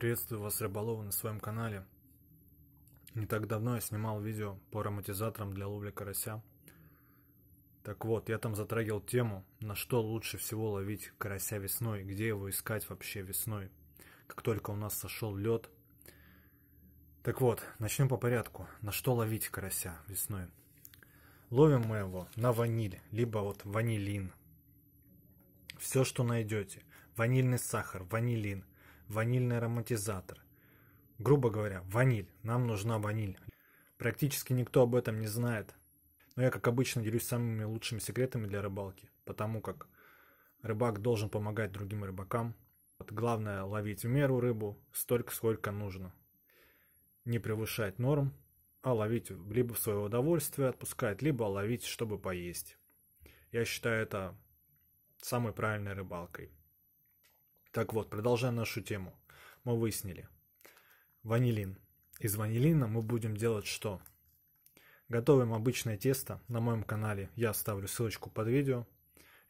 Приветствую вас, рыболовы, на своем канале. Не так давно я снимал видео по ароматизаторам для ловли карася. Так вот, я там затрагивал тему, на что лучше всего ловить карася весной, где его искать вообще весной, как только у нас сошел лед. Так вот, начнем по порядку. На что ловить карася весной? Ловим мы его на ваниль, либо вот ванилин. Все, что найдете. Ванильный сахар, ванилин, ванильный ароматизатор. Грубо говоря, ваниль. Нам нужна ваниль. Практически никто об этом не знает. Но я, как обычно, делюсь самыми лучшими секретами для рыбалки, потому как рыбак должен помогать другим рыбакам. Вот главное ловить в меру рыбу столько, сколько нужно. Не превышать норм, а ловить либо в свое удовольствие отпускать, либо ловить, чтобы поесть. Я считаю это самой правильной рыбалкой. Так вот, продолжая нашу тему, мы выяснили. Ванилин. Из ванилина мы будем делать что? Готовим обычное тесто. На моем канале я оставлю ссылочку под видео.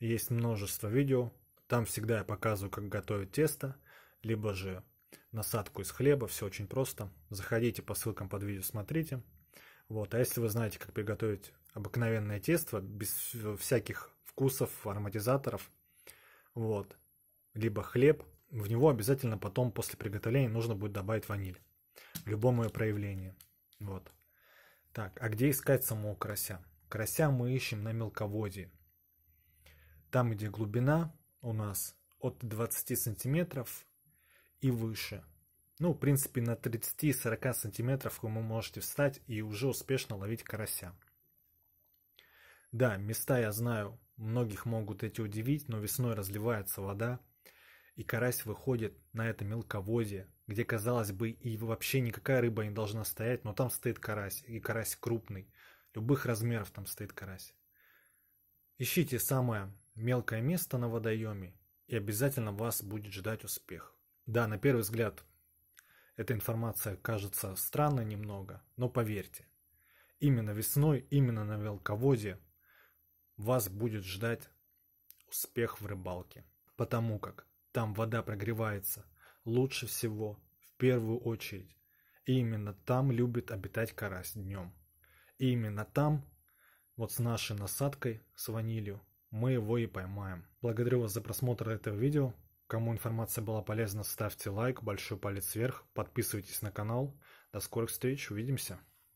Есть множество видео. Там всегда я показываю, как готовить тесто, либо же насадку из хлеба. Все очень просто. Заходите по ссылкам под видео, смотрите. Вот. А если вы знаете, как приготовить обыкновенное тесто без всяких вкусов, ароматизаторов, вот, либо хлеб, в него обязательно потом после приготовления нужно будет добавить ваниль. любое ее проявлению. Вот. Так, а где искать самого карася? Карася мы ищем на мелководье. Там, где глубина у нас от 20 сантиметров и выше. Ну, в принципе, на 30-40 сантиметров вы можете встать и уже успешно ловить карася. Да, места я знаю, многих могут эти удивить, но весной разливается вода, и карась выходит на это мелководье, где, казалось бы, и вообще никакая рыба не должна стоять, но там стоит карась, и карась крупный. Любых размеров там стоит карась. Ищите самое мелкое место на водоеме, и обязательно вас будет ждать успех. Да, на первый взгляд, эта информация кажется странной немного, но поверьте, именно весной, именно на мелководье вас будет ждать успех в рыбалке. Потому как там вода прогревается. Лучше всего, в первую очередь. И именно там любит обитать карась днем. И именно там, вот с нашей насадкой, с ванилью, мы его и поймаем. Благодарю вас за просмотр этого видео. Кому информация была полезна, ставьте лайк, большой палец вверх, подписывайтесь на канал. До скорых встреч, увидимся.